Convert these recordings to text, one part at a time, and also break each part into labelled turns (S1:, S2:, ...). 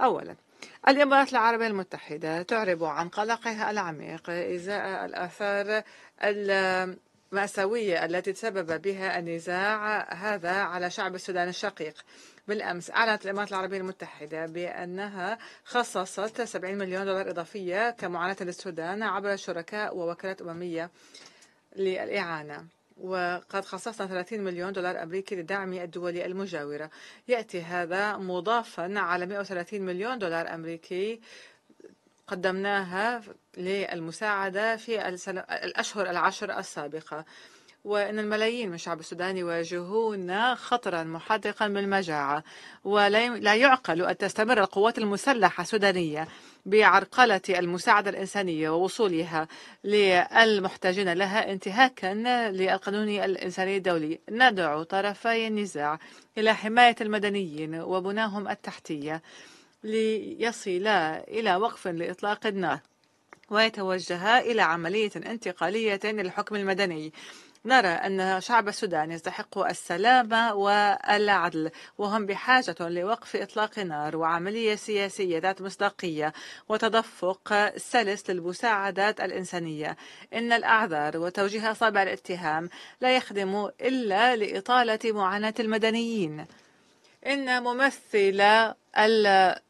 S1: أولا الإمارات العربية المتحدة تعرب عن قلقها العميق إزاء الآثار المأساوية التي تسبب بها النزاع هذا على شعب السودان الشقيق بالأمس أعلنت الإمارات العربية المتحدة بأنها خصصت 70 مليون دولار إضافية كمعاناة للسودان عبر شركاء ووكالات أممية للإعانة وقد خصصنا 30 مليون دولار أمريكي لدعم الدول المجاورة يأتي هذا مضافا على 130 مليون دولار أمريكي قدمناها للمساعدة في الأشهر العشر السابقة وأن الملايين من الشعب السوداني يواجهون خطرا محدقا بالمجاعة ولا يعقل أن تستمر القوات المسلحة السودانية بعرقلة المساعدة الإنسانية ووصولها للمحتاجين لها انتهاكا للقانون الإنساني الدولي ندعو طرفي النزاع إلى حماية المدنيين وبناهم التحتية ليصلا إلى وقف لإطلاق النار ويتوجها إلى عملية انتقالية للحكم المدني نرى أن شعب السودان يستحق السلام والعدل وهم بحاجة لوقف إطلاق نار وعملية سياسية ذات مصداقية وتدفق سلس للمساعدات الإنسانية إن الأعذار وتوجيه أصابع الاتهام لا يخدم إلا لإطالة معاناة المدنيين إن ممثل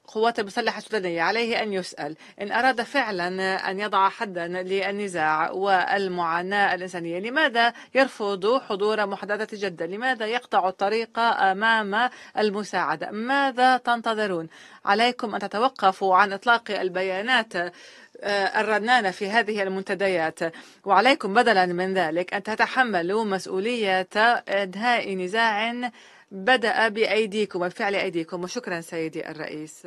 S1: القوات المسلحة السودانية عليه أن يسأل إن أراد فعلا أن يضع حدا للنزاع والمعاناة الإنسانية لماذا يرفض حضور محادثة جدة لماذا يقطع الطريق أمام المساعدة ماذا تنتظرون عليكم أن تتوقفوا عن إطلاق البيانات آه، الرنانة في هذه المنتديات وعليكم بدلا من ذلك أن تتحملوا مسؤولية إنهاء نزاع بدأ بأيديكم وبفعل أيديكم وشكرا سيدي الرئيس